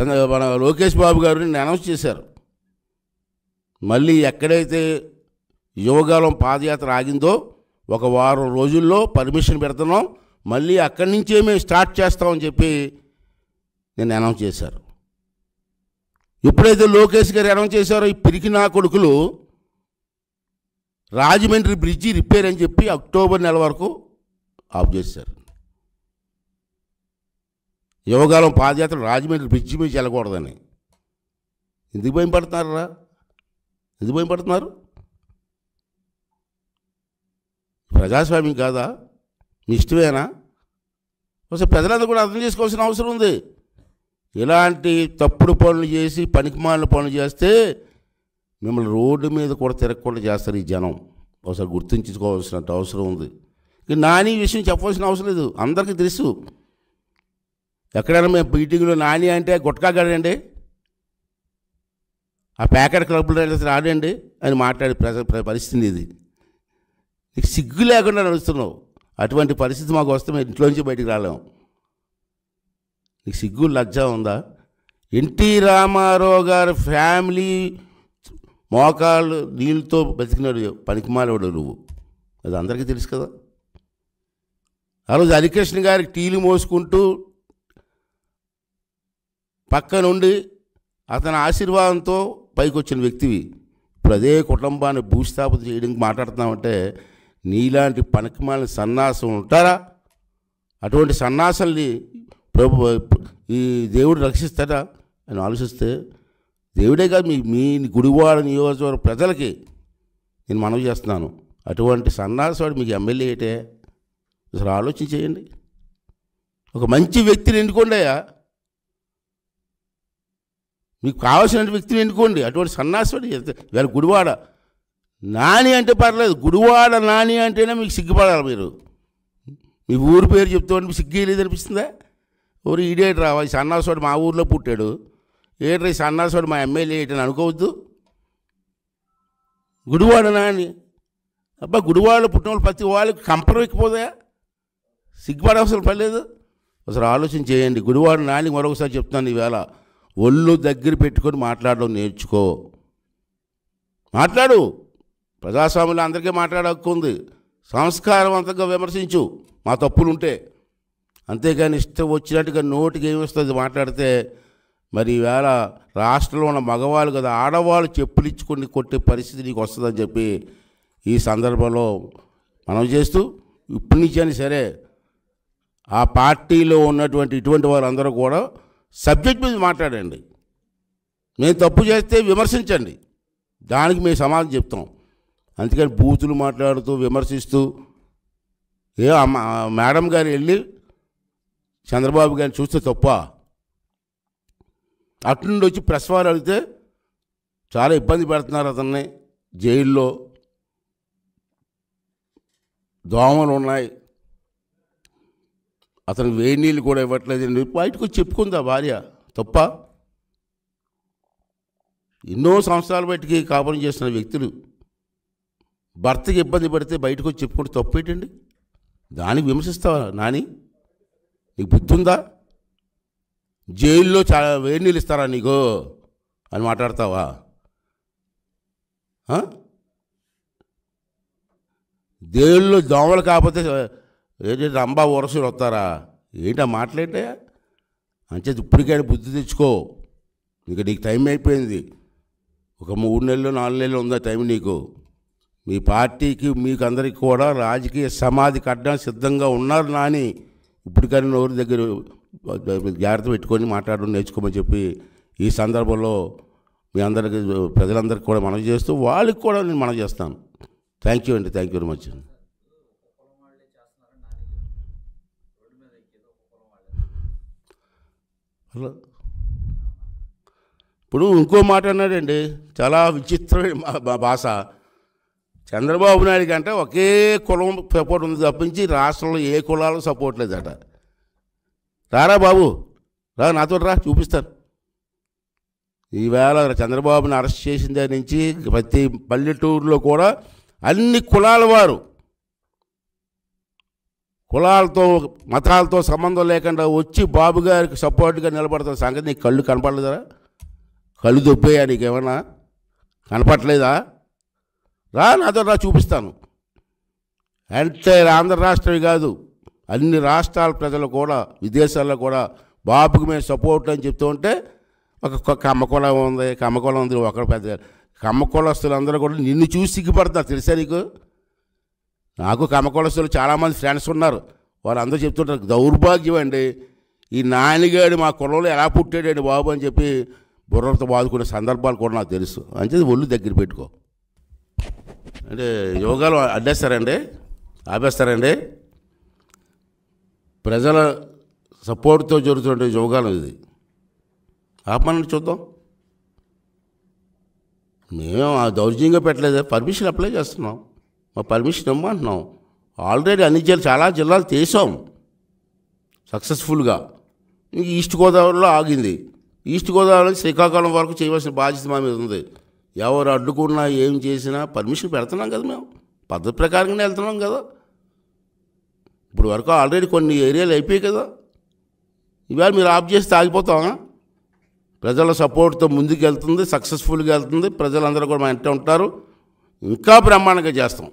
చంద్ర మన లోకేష్ బాబు గారు నేను అనౌన్స్ చేశారు మళ్ళీ ఎక్కడైతే యువగాలం పాదయాత్ర ఆగిందో ఒక వారం రోజుల్లో పర్మిషన్ పెడుతున్నాం మళ్ళీ అక్కడి నుంచే మేము స్టార్ట్ చేస్తామని చెప్పి నేను అనౌన్స్ చేశారు ఎప్పుడైతే లోకేష్ గారు అనౌన్స్ చేశారో ఈ పిరికి నా కొడుకులు రాజమండ్రి బ్రిడ్జి రిపేర్ అని చెప్పి అక్టోబర్ నెల వరకు ఆఫ్ చేశారు యువగాలం పాదయాత్ర రాజమండ్రి బ్రిడ్జి మీద వెళ్ళకూడదని ఎందుకు భయం పడుతున్నారా ఎందుకు భయం పడుతున్నారు ప్రజాస్వామ్యం కాదా మీ ఇష్టమేనా ఒకసారి ప్రజలందరూ కూడా అర్థం చేసుకోవాల్సిన అవసరం ఉంది ఇలాంటి తప్పుడు పనులు చేసి పనికిమాలిన పనులు చేస్తే మిమ్మల్ని రోడ్డు మీద కూడా తిరగకుండా చేస్తారు ఈ జనం ఒకసారి గుర్తించుకోవాల్సినట్టు అవసరం ఉంది నాని విషయం చెప్పవలసిన అవసరం లేదు అందరికీ తెలుసు ఎక్కడైనా మేము బీటింగ్లో నాని అంటే గుట్కాగాడండి ఆ ప్యాకెట్ క్లబ్లో రాడండి అని మాట్లాడే పరిస్థితి ఇది నీకు సిగ్గు లేకుండా నడుస్తున్నావు అటువంటి పరిస్థితి మాకు వస్తే మేము ఇంట్లోంచి బయటికి రాలేము నీకు సిగ్గు లజ్జ ఉందా ఎన్టీ రామారావు గారు ఫ్యామిలీ మోకాళ్ళు నీళ్ళతో బతికినాడు పనికిమాలేవాడు నువ్వు అది అందరికీ తెలుసు కదా ఆ రోజు హరికృష్ణ గారికి టీలు మోసుకుంటూ పక్క నుండి అతని ఆశీర్వాదంతో పైకి వచ్చిన వ్యక్తివి ఇప్పుడు అదే కుటుంబాన్ని భూస్థాపన చేయడానికి మాట్లాడుతున్నామంటే నీలాంటి పనికిమాలిన సన్నాసం ఉంటారా అటువంటి సన్నాసల్ని ప్రభు ఈ దేవుడు రక్షిస్తాడా అని ఆలోచిస్తే దేవుడే కాదు మీ మీ గుడివాడ నియోజకవర్గ ప్రజలకి నేను మనవి చేస్తున్నాను అటువంటి సన్నాసవాడు మీకు ఎమ్మెల్యే అయితే అసలు ఆలోచన చేయండి ఒక మంచి వ్యక్తిని ఎన్నుకోండియా మీకు కావాల్సిన వ్యక్తిని ఎన్నుకోండి అటువంటి సన్నాసుడు వీళ్ళ గుడివాడ నాని అంటే పర్లేదు గుడివాడ నాని అంటేనే మీకు సిగ్గుపడాలి మీరు మీ ఊరు పేరు చెప్తూ సిగ్గు లేదు అనిపిస్తుందా ఊరు ఈడేట్ రావా ఈ సన్నాసుడు మా ఊర్లో పుట్టాడు రా ఈ సన్నాసుడు మా ఎమ్మెల్యే ఏటని అనుకోవద్దు గుడివాడ నాని అబ్బా గుడివాడలో పుట్టిన వాళ్ళు ప్రతి వాళ్ళకి కంపరం ఎక్కిపోదా అవసరం పర్లేదు అసలు ఆలోచన చేయండి గుడివాడు నాని మరొకసారి చెప్తాను ఈవేళ ఒళ్ళు దగ్గర పెట్టుకొని మాట్లాడడం నేర్చుకో మాట్లాడు ప్రజాస్వాములు అందరికీ మాట్లాడక్కుంది సంస్కారవంతంగా విమర్శించు మా తప్పులుంటే అంతేగాని ఇష్టం వచ్చినట్టుగా నోటికి ఏమి వస్తుంది మాట్లాడితే మరి ఈవేళ రాష్ట్రంలో ఉన్న మగవాళ్ళు కదా ఆడవాళ్ళు చెప్పులిచ్చుకొని కొట్టే పరిస్థితి నీకు వస్తుందని చెప్పి ఈ సందర్భంలో మనం చేస్తూ ఇప్పుడు నుంచైనా సరే ఆ పార్టీలో ఉన్నటువంటి ఇటువంటి వాళ్ళందరూ కూడా సబ్జెక్ట్ మీద మాట్లాడండి మేము తప్పు చేస్తే విమర్శించండి దానికి మేము సమాధానం చెప్తాం అందుకని బూతులు మాట్లాడుతూ విమర్శిస్తూ ఏ మేడం గారు వెళ్ళి చంద్రబాబు గారిని చూస్తే తప్ప నుండి వచ్చి ప్రెస్ వారు అడిగితే చాలా ఇబ్బంది పెడుతున్నారు అతన్ని జైల్లో దోమలు ఉన్నాయి అతను వేడి నీళ్ళు కూడా ఇవ్వట్లేదండి బయటకు చెప్పుకుందా భార్య తప్ప ఎన్నో సంవత్సరాలు బయటికి కాపురం చేస్తున్న వ్యక్తులు భర్తకి ఇబ్బంది పడితే బయటకు వచ్చి చెప్పుకుంటే ఏంటండి దానికి విమర్శిస్తావా నాని నీకు బుద్ధుందా జైల్లో చాలా వేడి నీళ్ళు ఇస్తారా నీకు అని మాట్లాడతావా దేవుళ్ళు దోమలు కాకపోతే ఏదైతే అంబా ఊరసులు వస్తారా ఏంటా మాట్లాడే అంచేది ఇప్పటికైనా బుద్ధి తెచ్చుకో ఇంకా నీకు టైం అయిపోయింది ఒక మూడు నెలలు నాలుగు నెలలు ఉందా టైం నీకు మీ పార్టీకి మీకు అందరికీ కూడా రాజకీయ సమాధి కట్టడానికి సిద్ధంగా ఉన్నారు నాని ఇప్పటికైనా నోరు దగ్గర జాగ్రత్త పెట్టుకొని మాట్లాడడం నేర్చుకోమని చెప్పి ఈ సందర్భంలో మీ అందరికీ ప్రజలందరికీ కూడా మనం చేస్తూ వాళ్ళకి కూడా నేను మనం చేస్తాను థ్యాంక్ యూ అండి thank you very much hello ఇప్పుడు ఇంకో మాట అన్నాడండి చాలా విచిత్రమైన మా భాష చంద్రబాబు నాయుడు కంటే ఒకే కులం సపోర్ట్ ఉంది తప్పించి రాష్ట్రంలో ఏ కులాలు సపోర్ట్ లేదట రారా బాబు రా నాతో రా చూపిస్తారు ఈవేళ చంద్రబాబుని అరెస్ట్ చేసిన దాని నుంచి ప్రతి పల్లెటూరులో కూడా అన్ని కులాల వారు కులాలతో మతాలతో సంబంధం లేకుండా వచ్చి బాబు గారికి సపోర్ట్గా నిలబడుతున్న సంగతి నీకు కళ్ళు కనపడలేదురా కళ్ళు నీకు ఏమన్నా కనపట్లేదా రా నాతో రా చూపిస్తాను అంటే ఆంధ్ర రాష్ట్రమే కాదు అన్ని రాష్ట్రాల ప్రజలు కూడా విదేశాల్లో కూడా బాబుకి మేము సపోర్ట్ అని చెప్తూ ఉంటే ఒక కమ్మకులం ఉంది కమ్మకులం ఉంది ఒకరు పెద్ద కమ్మకులస్తులందరూ కూడా నిన్ను చూసి సిగ్గుపడతారు తెలుసా నీకు నాకు కమకొలసలు చాలామంది ఫ్రెండ్స్ ఉన్నారు వాళ్ళందరూ చెప్తుంటారు దౌర్భాగ్యం అండి ఈ నాయనగాడు మా కులంలో ఎలా పుట్టాడండి బాబు అని చెప్పి బుర్రతో బాదుకునే సందర్భాలు కూడా నాకు తెలుసు అంచేది ఒళ్ళు దగ్గర పెట్టుకో అంటే యోగాలు అడ్డేస్తారండి ఆపేస్తారండి ప్రజల సపోర్ట్తో జరుగుతున్న యోగాలు ఇది ఆపమని చూద్దాం మేము ఆ దౌర్జన్యంగా పెట్టలేదు పర్మిషన్ అప్లై చేస్తున్నాం మా పర్మిషన్ ఇవ్వమంటున్నాం ఆల్రెడీ అన్ని జిల్లా చాలా జిల్లాలు తీసాం సక్సెస్ఫుల్గా ఇంక ఈస్ట్ గోదావరిలో ఆగింది ఈస్ట్ గోదావరి శ్రీకాకుళం వరకు చేయవలసిన బాధ్యత మా మీద ఉంది ఎవరు అడ్డుకున్నా ఏం చేసినా పర్మిషన్ పెడుతున్నాం కదా మేము పద్ధతి ప్రకారంగానే వెళ్తున్నాం కదా ఇప్పుడు వరకు ఆల్రెడీ కొన్ని ఏరియాలు అయిపోయాయి కదా ఇవాళ మీరు ఆఫ్ చేస్తే ఆగిపోతామా ప్రజల సపోర్ట్తో ముందుకు వెళ్తుంది సక్సెస్ఫుల్గా వెళ్తుంది ప్రజలందరూ కూడా మా ఇంటే ఉంటారు ఇంకా బ్రహ్మాండంగా చేస్తాం